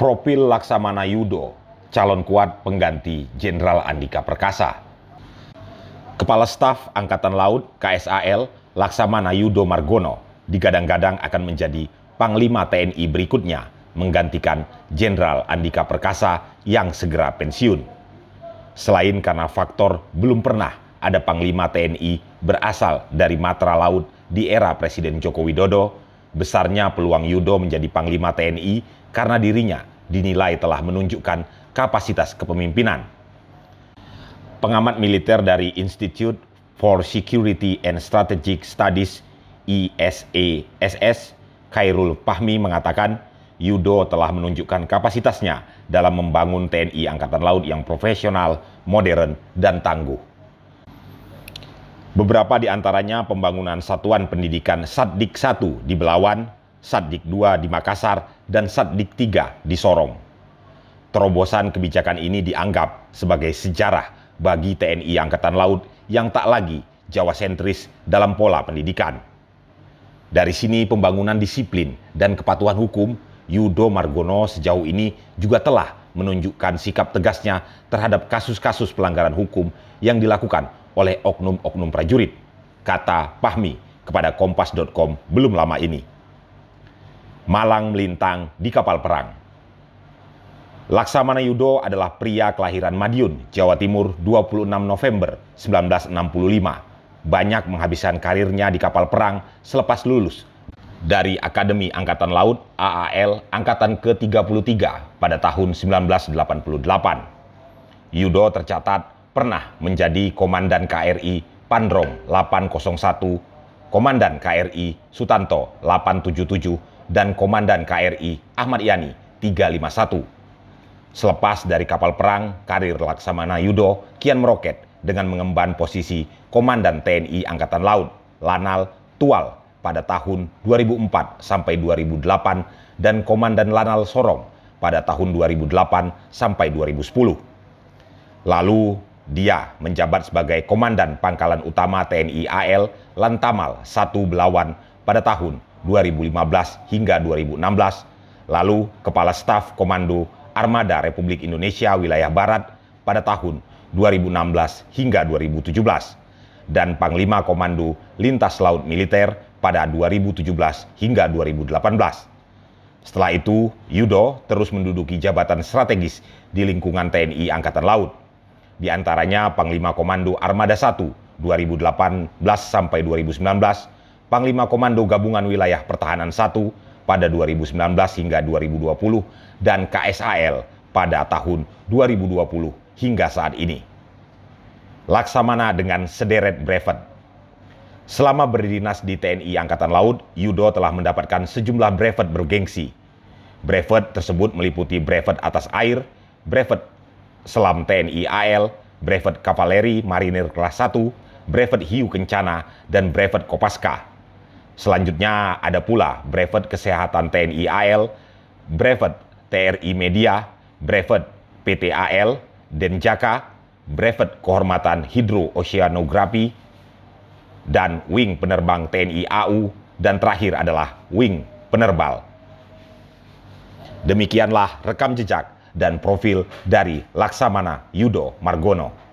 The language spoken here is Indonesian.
profil Laksamana Yudo, calon kuat pengganti Jenderal Andika Perkasa. Kepala Staf Angkatan Laut KSAL Laksamana Yudo Margono digadang-gadang akan menjadi Panglima TNI berikutnya menggantikan Jenderal Andika Perkasa yang segera pensiun. Selain karena faktor belum pernah ada Panglima TNI berasal dari matra laut di era Presiden Joko Widodo, besarnya peluang Yudo menjadi Panglima TNI karena dirinya dinilai telah menunjukkan kapasitas kepemimpinan. Pengamat militer dari Institute for Security and Strategic Studies ISASS, Khairul Fahmi mengatakan, Yudo telah menunjukkan kapasitasnya dalam membangun TNI Angkatan Laut yang profesional, modern, dan tangguh. Beberapa di antaranya pembangunan Satuan Pendidikan Satdik 1 di Belawan, Satdik II di Makassar, dan Satdik III di Sorong. Terobosan kebijakan ini dianggap sebagai sejarah bagi TNI Angkatan Laut yang tak lagi Jawa sentris dalam pola pendidikan. Dari sini pembangunan disiplin dan kepatuhan hukum, Yudo Margono sejauh ini juga telah menunjukkan sikap tegasnya terhadap kasus-kasus pelanggaran hukum yang dilakukan oleh oknum-oknum prajurit, kata Pahmi kepada Kompas.com belum lama ini malang melintang di kapal perang. Laksamana Yudo adalah pria kelahiran Madiun, Jawa Timur 26 November 1965. Banyak menghabiskan karirnya di kapal perang selepas lulus dari Akademi Angkatan Laut AAL Angkatan ke-33 pada tahun 1988. Yudo tercatat pernah menjadi Komandan KRI Pandrong 801, Komandan KRI Sutanto 877, dan Komandan KRI Ahmad Yani 351. Selepas dari kapal perang, karir Laksamana Yudo kian meroket dengan mengemban posisi Komandan TNI Angkatan Laut Lanal Tual pada tahun 2004 sampai 2008 dan Komandan Lanal Sorong pada tahun 2008 sampai 2010. Lalu dia menjabat sebagai Komandan Pangkalan Utama TNI AL Lantamal 1 Belawan pada tahun 2015 hingga 2016, lalu Kepala Staf Komando Armada Republik Indonesia wilayah Barat pada tahun 2016 hingga 2017 dan Panglima Komando Lintas Laut Militer pada 2017 hingga 2018. Setelah itu, Yudo terus menduduki jabatan strategis di lingkungan TNI Angkatan Laut. Di antaranya Panglima Komando Armada 1 2018 sampai 2019 Panglima Komando Gabungan Wilayah Pertahanan 1 pada 2019 hingga 2020 dan KSAL pada tahun 2020 hingga saat ini. Laksamana dengan sederet brevet. Selama berdinas di TNI Angkatan Laut, Yudo telah mendapatkan sejumlah brevet bergengsi. Brevet tersebut meliputi brevet atas air, brevet selam TNI AL, brevet kavaleri marinir kelas 1, brevet hiu kencana, dan brevet kopaska Selanjutnya ada pula Brevet Kesehatan TNI AL, Brevet TRI Media, Brevet PT AL, Denjaka, Brevet Kehormatan Hidro Oceanografi, dan Wing Penerbang TNI AU, dan terakhir adalah Wing Penerbal. Demikianlah rekam jejak dan profil dari Laksamana Yudo Margono.